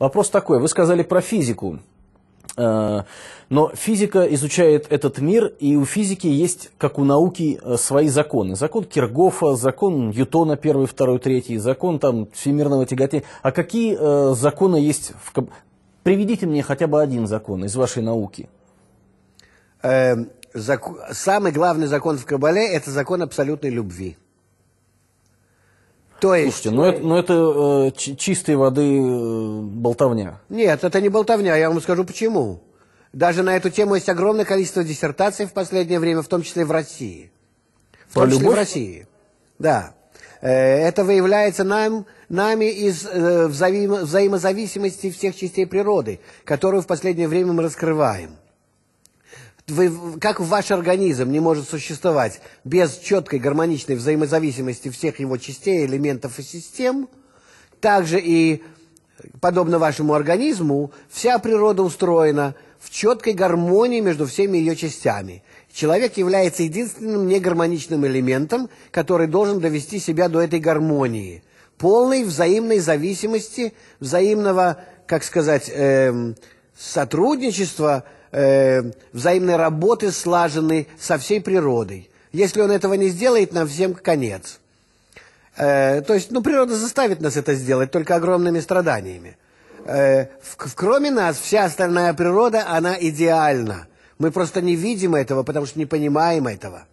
Вопрос такой. Вы сказали про физику. Э, но физика изучает этот мир, и у физики есть, как у науки, э, свои законы. Закон Киргофа, закон Ньютона первый, второй, третий, закон там, всемирного тяготения. А какие э, законы есть? В... Приведите мне хотя бы один закон из вашей науки. Э, эм, зак... Самый главный закон в Кабале – это закон абсолютной любви. То есть... Слушайте, ну это, ну это э, ну э чистой воды э, болтовня. Нет, это не болтовня, я вам скажу почему. Даже на эту тему есть огромное количество диссертаций в последнее время, в том числе в России. В Про том числе в России. Да. Э, это выявляется нам, нами из э, взаимо, взаимозависимости всех частей природы, которую в последнее время мы раскрываем как ваш организм не может существовать без четкой гармоничной взаимозависимости всех его частей, элементов и систем, также и, подобно вашему организму, вся природа устроена в четкой гармонии между всеми ее частями. Человек является единственным негармоничным элементом, который должен довести себя до этой гармонии, полной взаимной зависимости, взаимного, как сказать, эм, сотрудничества – э, взаимной работы слаженной со всей природой. Если он этого не сделает, нам всем конец. Э, то есть, ну, природа заставит нас это сделать, только огромными страданиями. Э, в, в, кроме нас, вся остальная природа, она идеальна. Мы просто не видим этого, потому что не понимаем этого.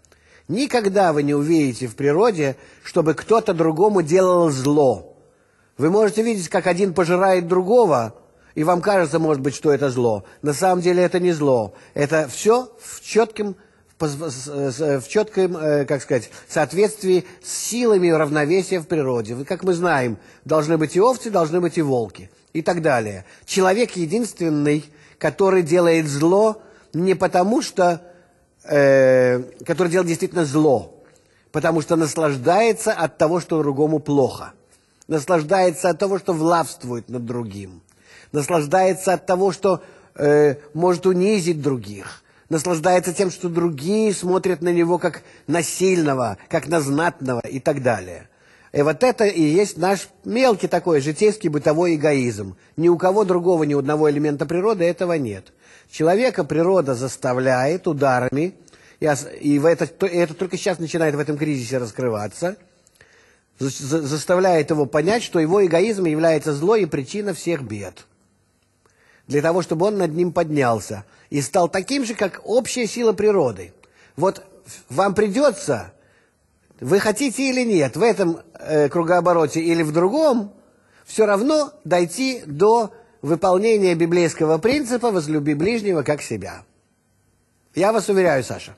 Никогда вы не увидите в природе, чтобы кто-то другому делал зло. Вы можете видеть, как один пожирает другого – и вам кажется, может быть, что это зло. На самом деле это не зло. Это все в четком в четком, э, как сказать, соответствии с силами равновесия в природе. Как мы знаем, должны быть и овцы, должны быть и волки и так далее. Человек единственный, который делает зло не потому, что... Э, который делает действительно зло, потому что наслаждается от того, что другому плохо. Наслаждается от того, что влавствует над другим наслаждается от того, что э, может унизить других, наслаждается тем, что другие смотрят на него как на сильного, как на знатного и так далее. И вот это и есть наш мелкий такой житейский бытовой эгоизм. Ни у кого другого, ни у одного элемента природы этого нет. Человека природа заставляет ударами, и, это, это только сейчас начинает в этом кризисе раскрываться, заставляет его понять, что его эгоизм является злой и причина всех бед для того, чтобы он над ним поднялся и стал таким же, как общая сила природы. Вот вам придется, вы хотите или нет, в этом э, кругообороте или в другом, все равно дойти до выполнения библейского принципа «возлюби ближнего как себя». Я вас уверяю, Саша.